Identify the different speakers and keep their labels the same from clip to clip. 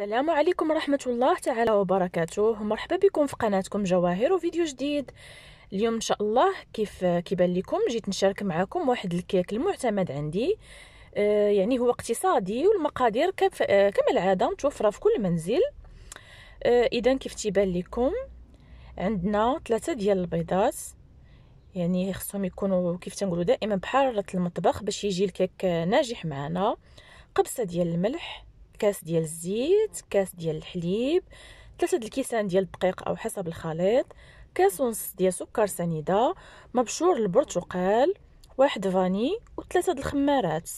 Speaker 1: السلام عليكم ورحمة الله تعالى وبركاته مرحبا بكم في قناتكم جواهر وفيديو جديد اليوم إن شاء الله كيف كيبان لكم جيت نشارك معكم واحد الكيك المعتمد عندي آه، يعني هو اقتصادي والمقادير آه، كما العادة متوفرة في كل منزل آه، إذا كيف تيبان لكم عندنا ثلاثة ديال البيضات يعني خصهم يكونوا كيف تنقولوا دائما بحرارة المطبخ باش يجي الكيك ناجح معنا قبصة ديال الملح كاس ديال الزيت كاس ديال الحليب ثلاثة الكيسان ديال الدقيق او حسب الخليط كاس ونص ديال سكر سنيده مبشور البرتقال واحد فاني وثلاثة الخمارات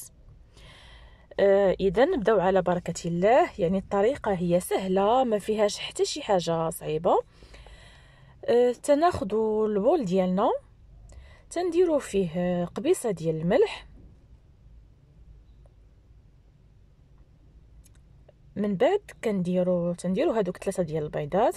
Speaker 1: آه اذا نبداو على بركه الله يعني الطريقه هي سهله ما فيهاش حتى شي حاجه صعيبه آه تناخذوا البول ديالنا تنديروا فيه قبيصه ديال الملح من بعد كنديرو تنديرو هادوك ثلاثه ديال البيضات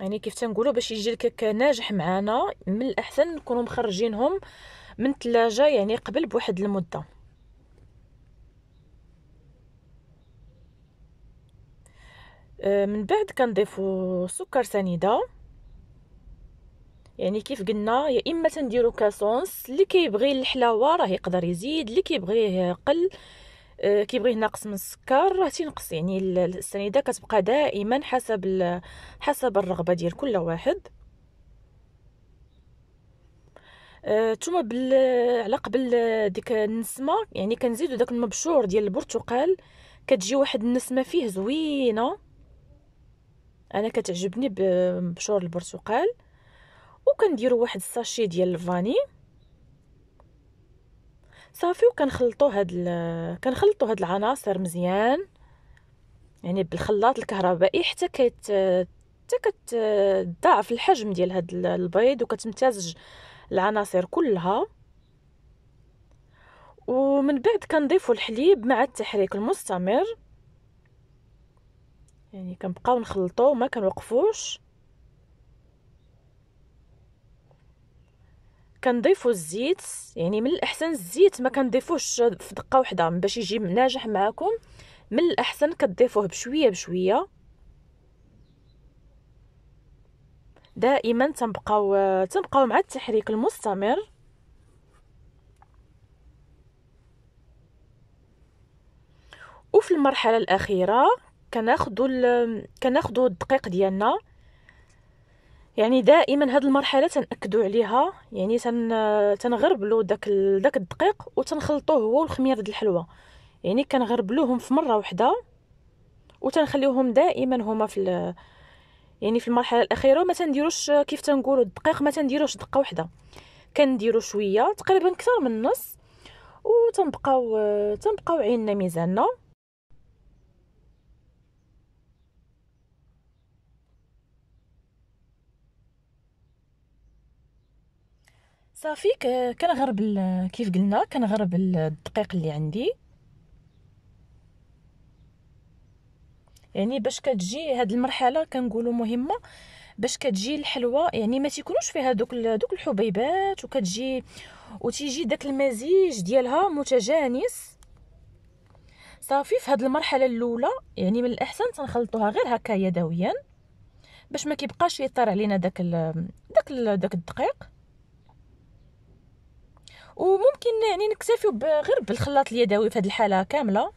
Speaker 1: يعني كيف تنقولوا باش يجي الكيك ناجح معانا من الاحسن نكونوا مخرجينهم من الثلاجه يعني قبل بواحد المده آه، من بعد كنضيفوا سكر سنيده يعني كيف قلنا يا اما تنديرو كاسونس اللي كيبغي الحلاوه راه يقدر يزيد اللي كيبغيه يقل آه، كيبغيه ناقص من السكر راه تينقص يعني السنيده كتبقى دائما حسب حسب الرغبه ديال كل واحد آه، ثم أه على قبل ديك النسمه يعني كنزيدو داك المبشور ديال البرتقال كتجي واحد النسمه فيه زوينه انا كتعجبني بمبشور البرتقال وكنديروا واحد الساشي ديال الفاني صافي وكنخلطوا هاد ال... كنخلطوا هاد العناصر مزيان يعني بالخلاط الكهربائي حتى كت حتى كتضاعف الحجم ديال هاد البيض وكتمتزج العناصر كلها ومن بعد كنضيفوا الحليب مع التحريك المستمر يعني كنبقاو نخلطوه وما كنوقفوش كنضيفوا الزيت يعني من الاحسن الزيت ما كنضيفوش في دقه واحده باش يجي ناجح معكم من الاحسن كتضيفوه بشويه بشويه دائما تنبقاو تنبقاو مع التحريك المستمر وفي المرحله الاخيره كناخذوا ال... كناخذوا الدقيق ديالنا يعني دائما هاد المرحله تنأكدوا عليها يعني تن تنغربلو داك ال... داك الدقيق وتنخلطوه هو والخميره ديال الحلوه يعني كنغربلوهم في مره واحده وتنخليوهم دائما هما في ال... يعني في المرحله الاخيره ما تنديروش كيف تنقولوا الدقيق ما تنديروش دقه واحده كنديروا شويه تقريبا اكثر من النص وتنبقاو تنبقاو عيننا ميزاننا صافي كنغرب كيف قلنا كنغرب الدقيق اللي عندي يعني باش كتجي هاد المرحله كنقولوا مهمه باش كتجي الحلوه يعني ما تيكونوش فيها دوك دوك الحبيبات وكتجي وتيجي داك المزيج ديالها متجانس صافي في هاد المرحله الاولى يعني من الاحسن تنخلطوها غير هكا يدويا باش ما كيبقاش يطير علينا داك داك داك الدقيق وممكن يعني نكتفيو غير بالخلاط اليدوي في هذه الحاله كامله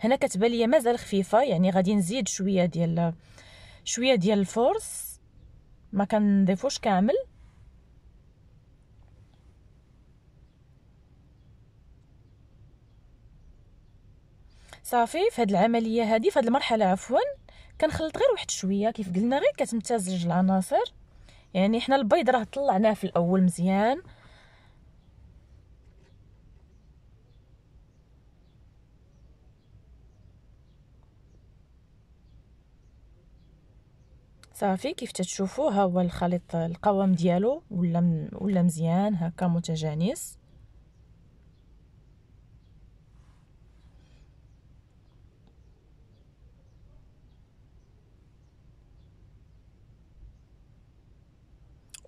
Speaker 1: هنا كتبان لي مازال خفيفه يعني غادي نزيد شويه ديال شويه ديال الفورس ما كنضيفوش كامل صافي في هذه العمليه هذه في هذه المرحله عفوا كنخلط غير واحد شويه كيف قلنا غير كتمتزج العناصر يعني حنا البيض راه طلعناه في الاول مزيان صافي كيف تتشوفوا ها هو الخليط القوام ديالو ولا ولا مزيان هكا متجانس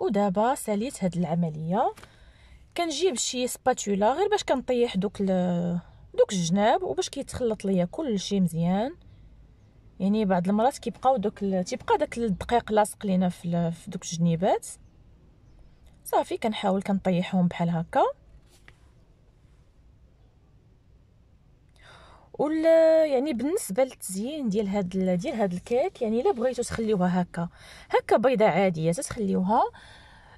Speaker 1: ودابا ساليت هاد العمليه كنجيب شي سباتولا غير باش كنطيح دوك ال... دوك الجناب وباش كيتخلط ليا كلشي مزيان يعني بعض المرات كيبقاو دوك ال... تيبقى داك الدقيق لاصق لينا في, دوك الجنيبات صافي كنحاول كنطيحهم بحال هكا ولا يعني بالنسبه للتزيين ديال هاد ديال هاد الكيك يعني الا بغيتو تخليوها هكا هكا بيضه عاديه تتخليوها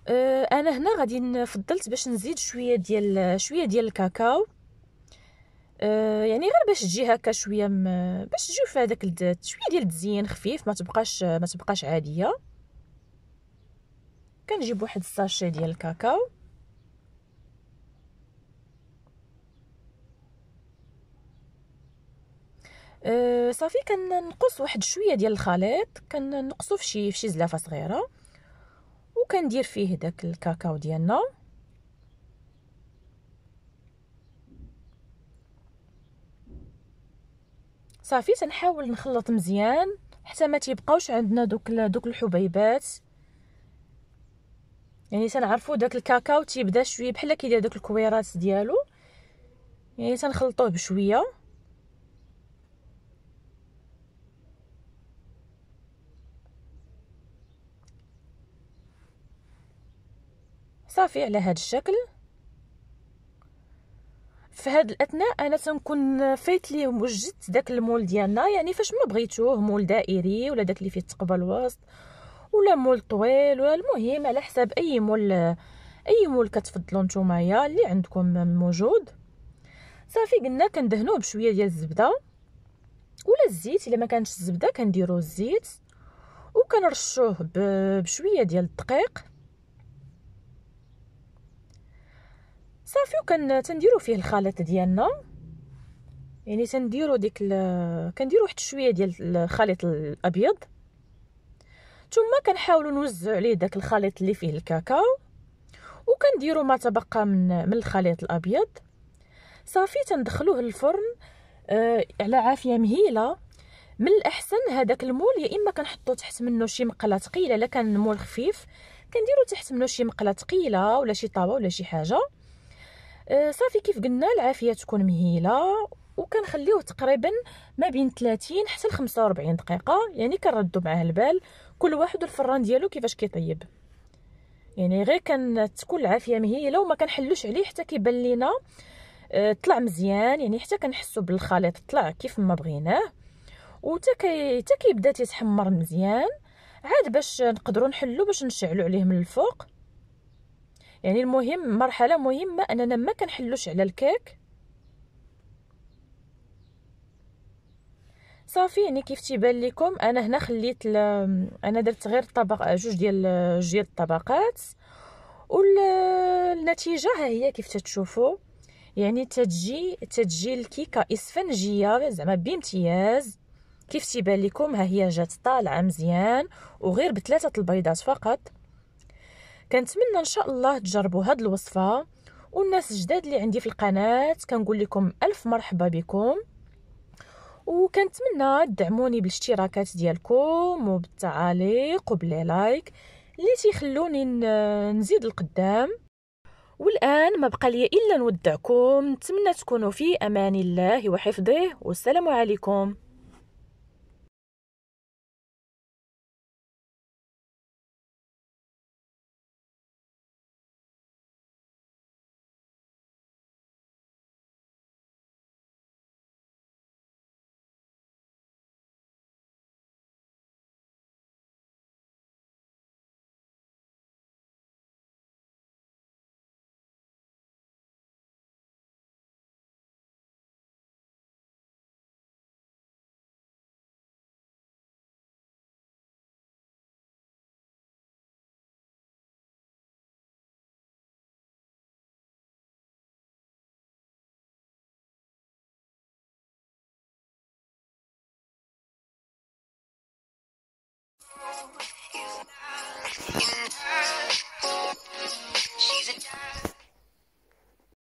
Speaker 1: آه، انا هنا غادي فضلت باش نزيد شويه ديال شويه ديال الكاكاو آه، يعني غير باش تجي هكا شويه م... باش تجي في هذاك شويه ديال التزيين خفيف ما تبقاش ما تبقاش عاديه كنجيب واحد الساشي ديال الكاكاو أه صافي كنقص واحد شويه ديال الخليط كنقصو فشي فشي زلافه صغيره وكندير فيه داك الكاكاو ديالنا صافي تنحاول نخلط مزيان حتى ما تيبقاوش عندنا دوك دوك الحبيبات يعني تنعرفوا داك الكاكاو تيبدا شويه بحال كيدير دوك الكويرات ديالو يعني تنخلطوه بشويه صافي على هذا الشكل في هذا الاثناء انا تنكون فايت لي وجدت داك المول ديالنا يعني فاش ما بغيتوه مول دائري ولا داك اللي فيه التقبه الوسط ولا مول طويل ولا المهم على حساب اي مول اي مول كتفضلوا نتوما اللي عندكم موجود صافي قلنا كندهنوه بشويه ديال الزبده ولا الزيت الا ما كانش الزبده كنديروا الزيت وكنرشوه بشويه ديال الدقيق صافي وكان تنديرو فيه الخليط ديالنا يعني تنديرو ديك كنديرو واحد شويه ديال الخليط الابيض ثم كنحاولوا نوزعوا عليه داك الخليط اللي فيه الكاكاو وكنديروا ما تبقى من من الخليط الابيض صافي تندخلوه للفرن آه على عافيه مهيله من الاحسن هذاك المول يا اما كنحطو تحت منه شي مقله ثقيله الا كان المول خفيف كنديرو تحت منه شي مقله ثقيله ولا شي طاوه ولا شي حاجه آه، صافي كيف قلنا العافيه تكون مهيله وكنخليوه تقريبا ما بين 30 حتى ل 45 دقيقه يعني كنردو معاه البال كل واحد الفران ديالو كيفاش كيطيب يعني غير كتكون العافيه مهيله وما كنحلوش عليه حتى كيبان لينا آه، طلع مزيان يعني حتى كنحسو بالخليط طلع كيف ما بغيناه وتا كي تا كيبدا تيتحمر مزيان عاد باش نقدروا نحلو باش نشعلو عليه من الفوق يعني المهم مرحله مهمه اننا ما كنحلوش على الكيك صافي يعني كيف تيبان لكم انا هنا خليت ل... انا درت غير طبق جوج ديال جوج ديال الطبقات والنتيجه ها هي كيف تتشوفوا يعني تتجي تتجي الكيكه اسفنجيه زعما بامتياز كيف تيبان لكم ها هي جات طالعه مزيان وغير بثلاثه البيضات فقط كنتمنى ان شاء الله تجربوا هاد الوصفه والناس الجداد اللي عندي في القناه كنقول لكم الف مرحبا بكم وكنتمنى تدعموني بالاشتراكات ديالكم وبالتعاليق وبلي لايك اللي تيخلوني نزيد القدام والان ما بقى لي الا نودعكم نتمنى تكونوا في امان الله وحفظه والسلام عليكم She's a dime.